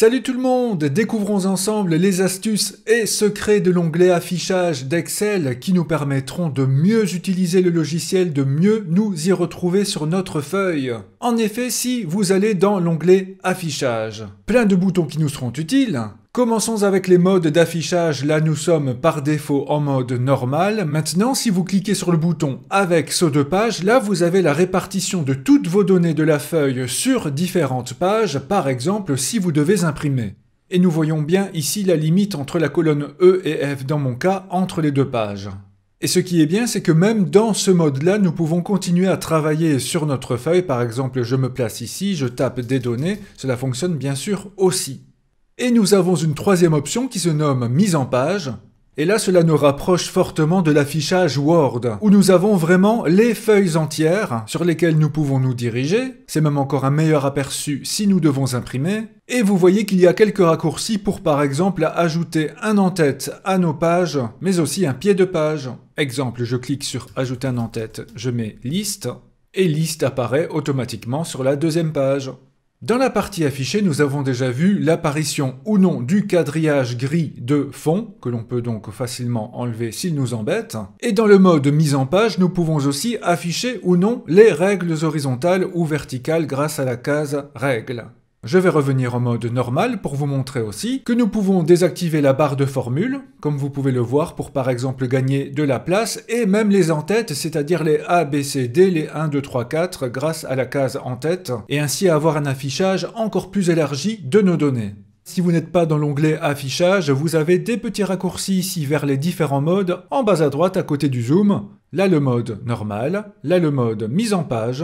Salut tout le monde Découvrons ensemble les astuces et secrets de l'onglet affichage d'Excel qui nous permettront de mieux utiliser le logiciel, de mieux nous y retrouver sur notre feuille. En effet, si vous allez dans l'onglet affichage, plein de boutons qui nous seront utiles, Commençons avec les modes d'affichage. Là, nous sommes par défaut en mode normal. Maintenant, si vous cliquez sur le bouton avec saut de page, là, vous avez la répartition de toutes vos données de la feuille sur différentes pages, par exemple si vous devez imprimer. Et nous voyons bien ici la limite entre la colonne E et F dans mon cas, entre les deux pages. Et ce qui est bien, c'est que même dans ce mode-là, nous pouvons continuer à travailler sur notre feuille. Par exemple, je me place ici, je tape des données, cela fonctionne bien sûr aussi. Et nous avons une troisième option qui se nomme mise en page. Et là, cela nous rapproche fortement de l'affichage Word, où nous avons vraiment les feuilles entières sur lesquelles nous pouvons nous diriger. C'est même encore un meilleur aperçu si nous devons imprimer. Et vous voyez qu'il y a quelques raccourcis pour par exemple ajouter un en-tête à nos pages, mais aussi un pied de page. Exemple, je clique sur ajouter un en-tête, je mets liste, et liste apparaît automatiquement sur la deuxième page. Dans la partie affichée, nous avons déjà vu l'apparition ou non du quadrillage gris de fond, que l'on peut donc facilement enlever s'il nous embête. Et dans le mode mise en page, nous pouvons aussi afficher ou non les règles horizontales ou verticales grâce à la case règles. Je vais revenir en mode normal pour vous montrer aussi que nous pouvons désactiver la barre de formule, comme vous pouvez le voir pour par exemple gagner de la place, et même les en-têtes, c'est-à-dire les A, B, C, D, les 1, 2, 3, 4, grâce à la case en-tête, et ainsi avoir un affichage encore plus élargi de nos données. Si vous n'êtes pas dans l'onglet affichage, vous avez des petits raccourcis ici vers les différents modes, en bas à droite à côté du zoom, là le mode normal, là le mode mise en page,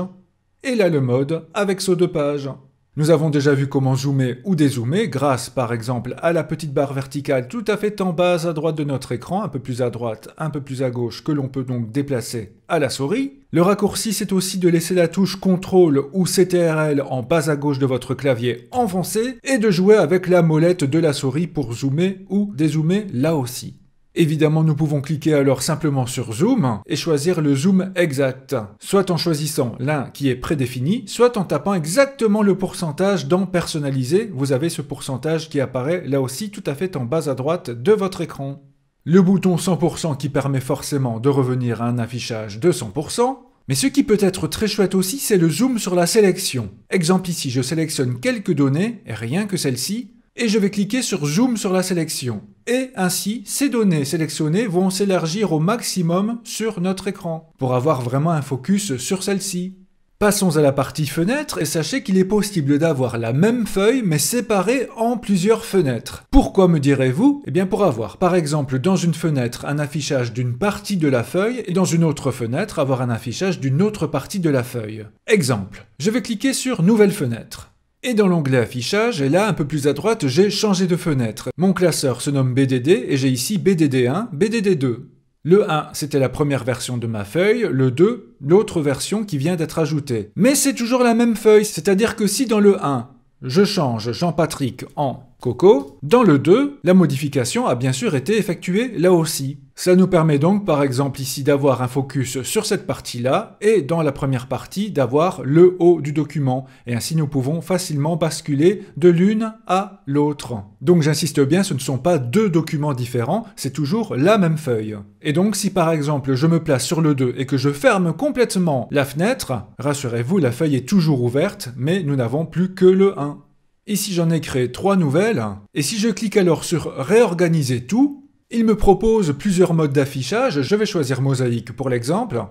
et là le mode avec saut de page. Nous avons déjà vu comment zoomer ou dézoomer grâce par exemple à la petite barre verticale tout à fait en bas à droite de notre écran, un peu plus à droite, un peu plus à gauche, que l'on peut donc déplacer à la souris. Le raccourci c'est aussi de laisser la touche CTRL ou CTRL en bas à gauche de votre clavier enfoncé et de jouer avec la molette de la souris pour zoomer ou dézoomer là aussi. Évidemment, nous pouvons cliquer alors simplement sur Zoom et choisir le zoom exact, soit en choisissant l'un qui est prédéfini, soit en tapant exactement le pourcentage dans personnalisé. Vous avez ce pourcentage qui apparaît là aussi tout à fait en bas à droite de votre écran. Le bouton 100% qui permet forcément de revenir à un affichage de 100%. Mais ce qui peut être très chouette aussi, c'est le zoom sur la sélection. Exemple ici, je sélectionne quelques données, rien que celles-ci, et je vais cliquer sur Zoom sur la sélection. Et ainsi, ces données sélectionnées vont s'élargir au maximum sur notre écran, pour avoir vraiment un focus sur celle-ci. Passons à la partie fenêtre et sachez qu'il est possible d'avoir la même feuille mais séparée en plusieurs fenêtres. Pourquoi me direz-vous Eh bien pour avoir par exemple dans une fenêtre un affichage d'une partie de la feuille et dans une autre fenêtre avoir un affichage d'une autre partie de la feuille. Exemple, je vais cliquer sur Nouvelle fenêtre. Et dans l'onglet affichage, et là un peu plus à droite, j'ai changé de fenêtre. Mon classeur se nomme BDD et j'ai ici BDD1, BDD2. Le 1, c'était la première version de ma feuille, le 2, l'autre version qui vient d'être ajoutée. Mais c'est toujours la même feuille, c'est-à-dire que si dans le 1, je change Jean-Patrick en Coco, dans le 2, la modification a bien sûr été effectuée là aussi. Ça nous permet donc par exemple ici d'avoir un focus sur cette partie-là et dans la première partie d'avoir le haut du document et ainsi nous pouvons facilement basculer de l'une à l'autre. Donc j'insiste bien, ce ne sont pas deux documents différents, c'est toujours la même feuille. Et donc si par exemple je me place sur le 2 et que je ferme complètement la fenêtre, rassurez-vous la feuille est toujours ouverte mais nous n'avons plus que le 1. Ici j'en ai créé trois nouvelles et si je clique alors sur réorganiser tout, il me propose plusieurs modes d'affichage, je vais choisir mosaïque pour l'exemple,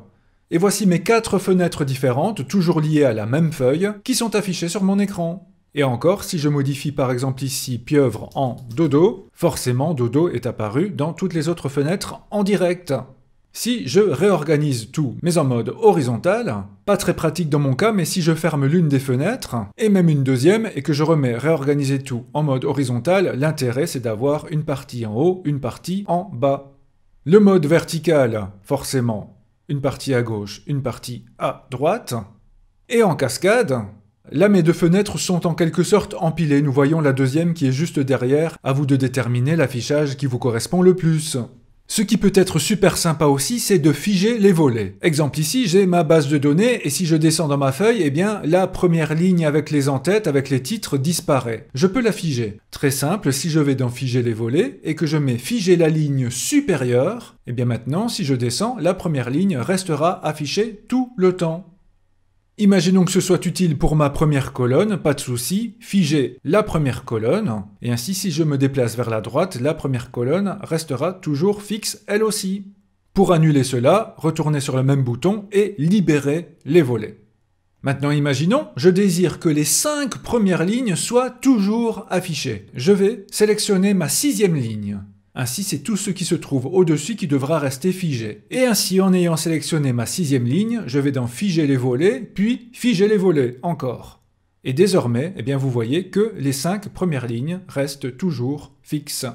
et voici mes quatre fenêtres différentes, toujours liées à la même feuille, qui sont affichées sur mon écran. Et encore, si je modifie par exemple ici pieuvre en dodo, forcément dodo est apparu dans toutes les autres fenêtres en direct. Si je réorganise tout, mais en mode horizontal, pas très pratique dans mon cas, mais si je ferme l'une des fenêtres, et même une deuxième, et que je remets réorganiser tout en mode horizontal, l'intérêt c'est d'avoir une partie en haut, une partie en bas. Le mode vertical, forcément, une partie à gauche, une partie à droite. Et en cascade, Là, mes deux fenêtres sont en quelque sorte empilées. Nous voyons la deuxième qui est juste derrière. À vous de déterminer l'affichage qui vous correspond le plus. Ce qui peut être super sympa aussi, c'est de figer les volets. Exemple ici, j'ai ma base de données et si je descends dans ma feuille, eh bien la première ligne avec les entêtes, avec les titres disparaît. Je peux la figer. Très simple, si je vais dans figer les volets et que je mets figer la ligne supérieure, eh bien maintenant si je descends, la première ligne restera affichée tout le temps. Imaginons que ce soit utile pour ma première colonne, pas de souci, figer la première colonne, et ainsi si je me déplace vers la droite, la première colonne restera toujours fixe elle aussi. Pour annuler cela, retournez sur le même bouton et libérer les volets. Maintenant imaginons, je désire que les 5 premières lignes soient toujours affichées. Je vais sélectionner ma sixième ligne. Ainsi, c'est tout ce qui se trouve au-dessus qui devra rester figé. Et ainsi, en ayant sélectionné ma sixième ligne, je vais dans figer les volets, puis figer les volets encore. Et désormais, eh bien, vous voyez que les cinq premières lignes restent toujours fixes.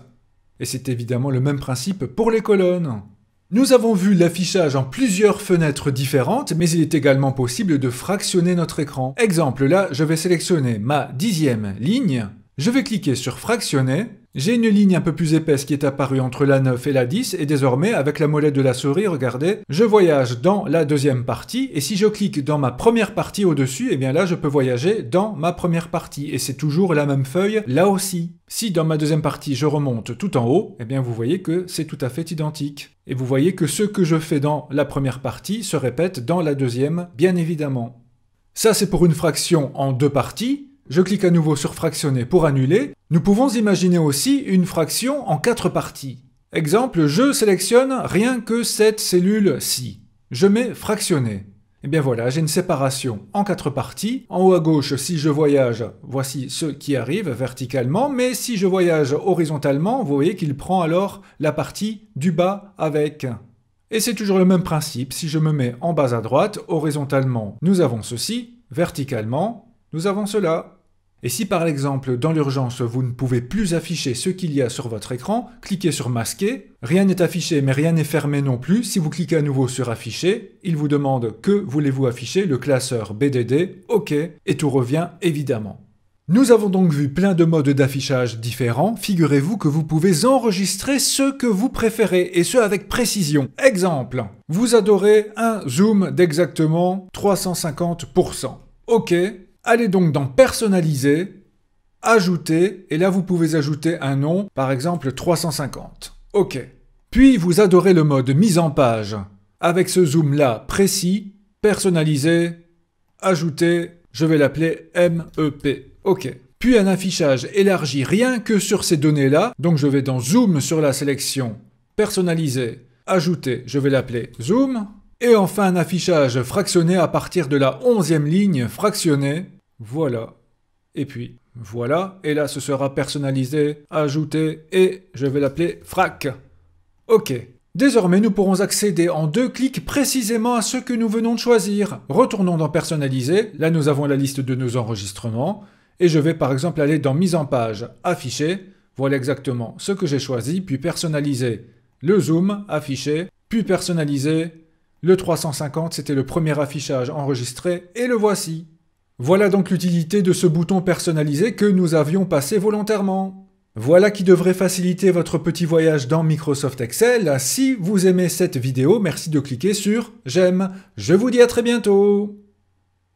Et c'est évidemment le même principe pour les colonnes. Nous avons vu l'affichage en plusieurs fenêtres différentes, mais il est également possible de fractionner notre écran. Exemple, là, je vais sélectionner ma dixième ligne, je vais cliquer sur fractionner, j'ai une ligne un peu plus épaisse qui est apparue entre la 9 et la 10 et désormais avec la molette de la souris, regardez, je voyage dans la deuxième partie et si je clique dans ma première partie au-dessus, et eh bien là je peux voyager dans ma première partie et c'est toujours la même feuille là aussi. Si dans ma deuxième partie je remonte tout en haut, et eh bien vous voyez que c'est tout à fait identique. Et vous voyez que ce que je fais dans la première partie se répète dans la deuxième, bien évidemment. Ça c'est pour une fraction en deux parties, je clique à nouveau sur fractionner pour annuler. Nous pouvons imaginer aussi une fraction en quatre parties. Exemple, je sélectionne rien que cette cellule-ci. Je mets fractionner. Et eh bien voilà, j'ai une séparation en quatre parties. En haut à gauche, si je voyage, voici ce qui arrive verticalement, mais si je voyage horizontalement, vous voyez qu'il prend alors la partie du bas avec. Et c'est toujours le même principe, si je me mets en bas à droite, horizontalement, nous avons ceci, verticalement, nous avons cela. Et si par exemple, dans l'urgence, vous ne pouvez plus afficher ce qu'il y a sur votre écran, cliquez sur Masquer. Rien n'est affiché mais rien n'est fermé non plus. Si vous cliquez à nouveau sur Afficher, il vous demande que voulez-vous afficher, le classeur BDD, OK, et tout revient évidemment. Nous avons donc vu plein de modes d'affichage différents. Figurez-vous que vous pouvez enregistrer ce que vous préférez et ce avec précision. Exemple, vous adorez un zoom d'exactement 350%. Ok, Allez donc dans Personnaliser, Ajouter, et là vous pouvez ajouter un nom, par exemple 350. OK. Puis vous adorez le mode mise en page. Avec ce zoom là précis, Personnaliser »,« Ajouter », je vais l'appeler MEP. OK. Puis un affichage élargi rien que sur ces données là. Donc je vais dans zoom sur la sélection Personnaliser »,« Ajouter », je vais l'appeler zoom. Et enfin un affichage fractionné à partir de la onzième ligne fractionné. Voilà. Et puis voilà. Et là ce sera personnalisé, ajouté et je vais l'appeler frac. Ok. Désormais, nous pourrons accéder en deux clics précisément à ce que nous venons de choisir. Retournons dans Personnaliser. Là, nous avons la liste de nos enregistrements. Et je vais par exemple aller dans Mise en page, Afficher. Voilà exactement ce que j'ai choisi, puis personnaliser le zoom, afficher, puis personnaliser le 350, c'était le premier affichage enregistré, et le voici. Voilà donc l'utilité de ce bouton personnalisé que nous avions passé volontairement. Voilà qui devrait faciliter votre petit voyage dans Microsoft Excel. Si vous aimez cette vidéo, merci de cliquer sur j'aime. Je vous dis à très bientôt.